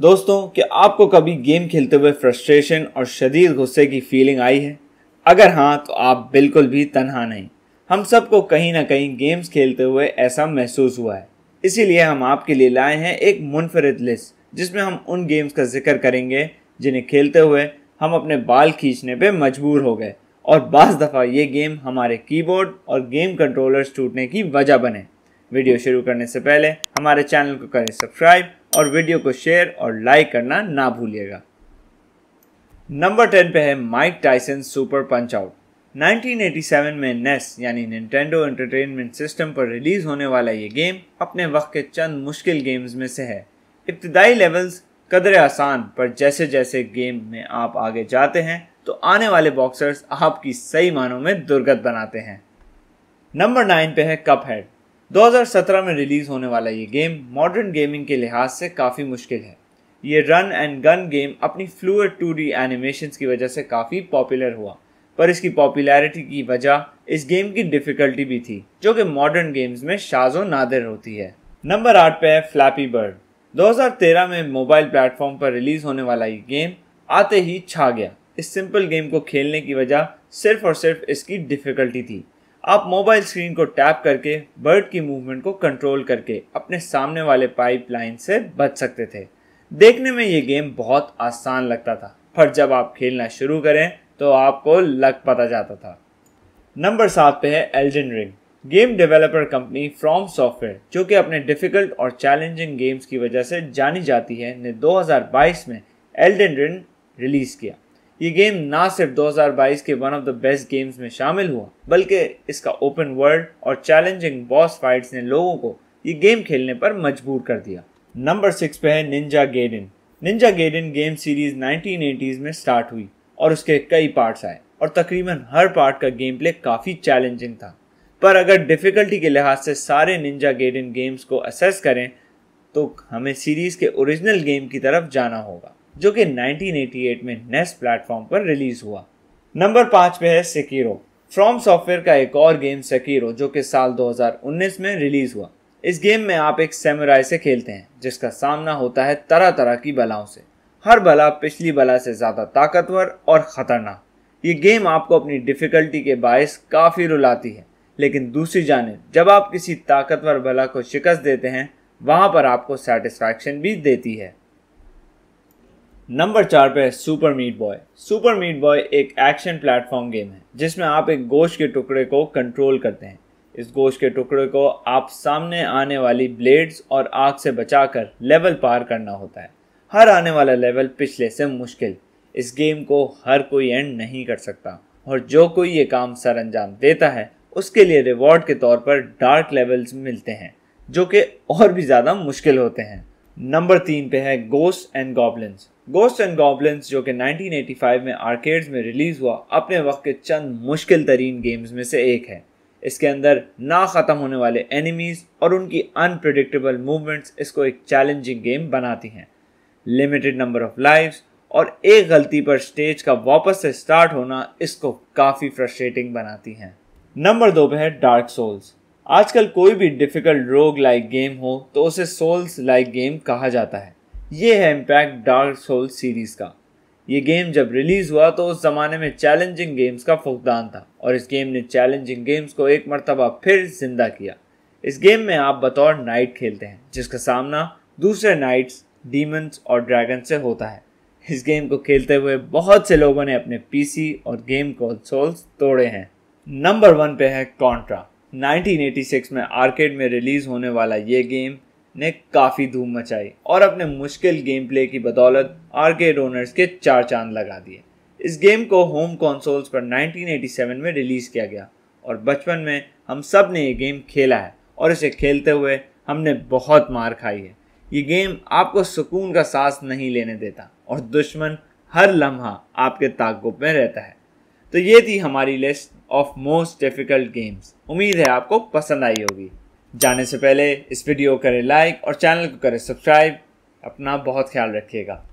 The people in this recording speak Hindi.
दोस्तों कि आपको कभी गेम खेलते हुए फ्रस्ट्रेशन और शदीद गुस्से की फीलिंग आई है अगर हाँ तो आप बिल्कुल भी तनहा नहीं हम सबको कहीं ना कहीं गेम्स खेलते हुए ऐसा महसूस हुआ है इसीलिए हम आपके लिए लाए हैं एक मुनफरद लिस्ट जिसमें हम उन गेम्स का जिक्र करेंगे जिन्हें खेलते हुए हम अपने बाल खींचने पर मजबूर हो गए और बज़ दफ़ा ये गेम हमारे कीबोर्ड और गेम कंट्रोलर्स टूटने की वजह बने वीडियो शुरू करने से पहले हमारे चैनल को करें सब्सक्राइब और वीडियो को शेयर और लाइक करना ना भूलिएगा नंबर टेन पे है Mike Tyson super punch out 1987 में नेस यानी निन्टेंडो एंटरटेनमेंट सिस्टम पर रिलीज होने वाला ये गेम अपने वक्त के चंद मुश्किल गेम्स में से है इब्तदाई लेवल्स कदर आसान पर जैसे जैसे गेम में आप आगे जाते हैं तो आने वाले बॉक्सर्स आपकी सही मानों में दुर्गत बनाते हैं नंबर नाइन पे है कप हेड 2017 में रिलीज़ होने वाला ये गेम मॉडर्न गेमिंग के लिहाज से काफ़ी मुश्किल है ये रन एंड गन गेम अपनी फ्लूड टू डी एनिमेशन की वजह से काफ़ी पॉपुलर हुआ पर इसकी पॉपुलैरिटी की वजह इस गेम की डिफ़िकल्टी भी थी जो कि मॉडर्न गेम्स में शाजो नादिर होती है नंबर आठ पे है फ्लैपी बर्ड 2013 में मोबाइल प्लेटफॉर्म पर रिलीज़ होने वाला ये गेम आते ही छा गया इस सिंपल गेम को खेलने की वजह सिर्फ और सिर्फ इसकी डिफ़िकल्टी थी आप मोबाइल स्क्रीन को टैप करके बर्ड की मूवमेंट को कंट्रोल करके अपने सामने वाले पाइपलाइन से बच सकते थे देखने में ये गेम बहुत आसान लगता था पर जब आप खेलना शुरू करें तो आपको लग पता जाता था नंबर सात पे है Elden Ring game developer company From Software जो कि अपने डिफिकल्ट और चैलेंजिंग गेम्स की वजह से जानी जाती है ने 2022 में एल्डन रिंग रिलीज किया ये गेम ना सिर्फ 2022 के one of the best games में शामिल हुआ बल्कि इसका ओपन वर्ल्ड और चैलेंजिंग बॉस फाइट्स ने लोगों को ये गेम खेलने पर मजबूर कर दिया नंबर सिक्स पे है Ninja Gaiden Ninja Gaiden game series nineteen में स्टार्ट हुई और उसके कई पार्ट्स आए और तकरीबन हर पार्ट का गेम प्ले काफ़ी चैलेंजिंग था पर अगर डिफ़िकल्टी के लिहाज से सारे निंजा गेडिन गेम्स को असेस करें तो हमें सीरीज़ के ओरिजिनल गेम की तरफ जाना होगा जो कि 1988 में नेस्ट प्लेटफॉर्म पर रिलीज हुआ नंबर पांच पे है सेकीरो फ्रॉम सॉफ्टवेयर का एक और गेम सेकीरो जो कि साल 2019 में रिलीज हुआ इस गेम में आप एक सेमराय से खेलते हैं जिसका सामना होता है तरह तरह की बलाओं से हर बला पिछली बला से ज़्यादा ताकतवर और ख़तरनाक ये गेम आपको अपनी डिफ़िकल्टी के बायस काफ़ी रुलाती है लेकिन दूसरी जानब जब आप किसी ताकतवर बला को शिकस्त देते हैं वहां पर आपको सेटिस्फैक्शन भी देती है नंबर चार पे Super Meat Boy Super Meat Boy एक एक्शन प्लेटफॉर्म गेम है जिसमें आप एक गोश्त के टुकड़े को कंट्रोल करते हैं इस गोश्त के टुकड़े को आप सामने आने वाली ब्लेड्स और आग से बचाकर लेवल पार करना होता है हर आने वाला लेवल पिछले से मुश्किल इस गेम को हर कोई एंड नहीं कर सकता और जो कोई ये काम सर अंजाम देता है उसके लिए रिवॉर्ड के तौर पर डार्क लेवल्स मिलते हैं जो कि और भी ज़्यादा मुश्किल होते हैं नंबर तीन पे है Ghost and Goblins Ghost and Goblins जो कि 1985 में आर्केड्स में रिलीज़ हुआ अपने वक्त के चंद मुश्किल तरीन गेम्स में से एक है इसके अंदर ना ख़त्म होने वाले एनिमीज़ और उनकी अनप्रडिक्टेबल मूवमेंट्स इसको एक चैलेंजिंग गेम बनाती हैं लिमिटेड नंबर ऑफ लाइफ और एक गलती पर स्टेज का वापस से स्टार्ट होना इसको काफ़ी फ्रस्ट्रेटिंग बनाती हैं नंबर दो पे है डार्क सोल्स आजकल कोई भी डिफ़िकल्ट रोग लाइक गेम हो तो उसे सोल्स लाइक गेम कहा जाता है ये है इम्पैक्ट डार्क सोल्स सीरीज़ का ये गेम जब रिलीज़ हुआ तो उस ज़माने में चैलेंजिंग गेम्स का फुकदान था और इस गेम ने चैलेंजिंग गेम्स को एक मरतबा फिर जिंदा किया इस गेम में आप बतौर नाइट खेलते हैं जिसका सामना दूसरे नाइट्स डीमंस और ड्रैगन से होता है इस गेम को खेलते हुए बहुत से लोगों ने अपने पीसी और गेम सोल्स तोड़े हैं नंबर वन पे है कॉन्ट्रा 1986 में आर्केड में रिलीज होने वाला ये गेम ने काफ़ी धूम मचाई और अपने मुश्किल गेम प्ले की बदौलत आर्केड ओनर्स के चार चांद लगा दिए इस गेम को होम कॉन्सोल्स पर 1987 में रिलीज़ किया गया और बचपन में हम सब ने ये गेम खेला है और इसे खेलते हुए हमने बहुत मार खाई है ये गेम आपको सुकून का सांस नहीं लेने देता और दुश्मन हर लम्हा आपके ताकुब में रहता है तो ये थी हमारी list of most difficult games उम्मीद है आपको पसंद आई होगी जाने से पहले इस वीडियो को करें लाइक और चैनल को करें सब्सक्राइब अपना बहुत ख्याल रखिएगा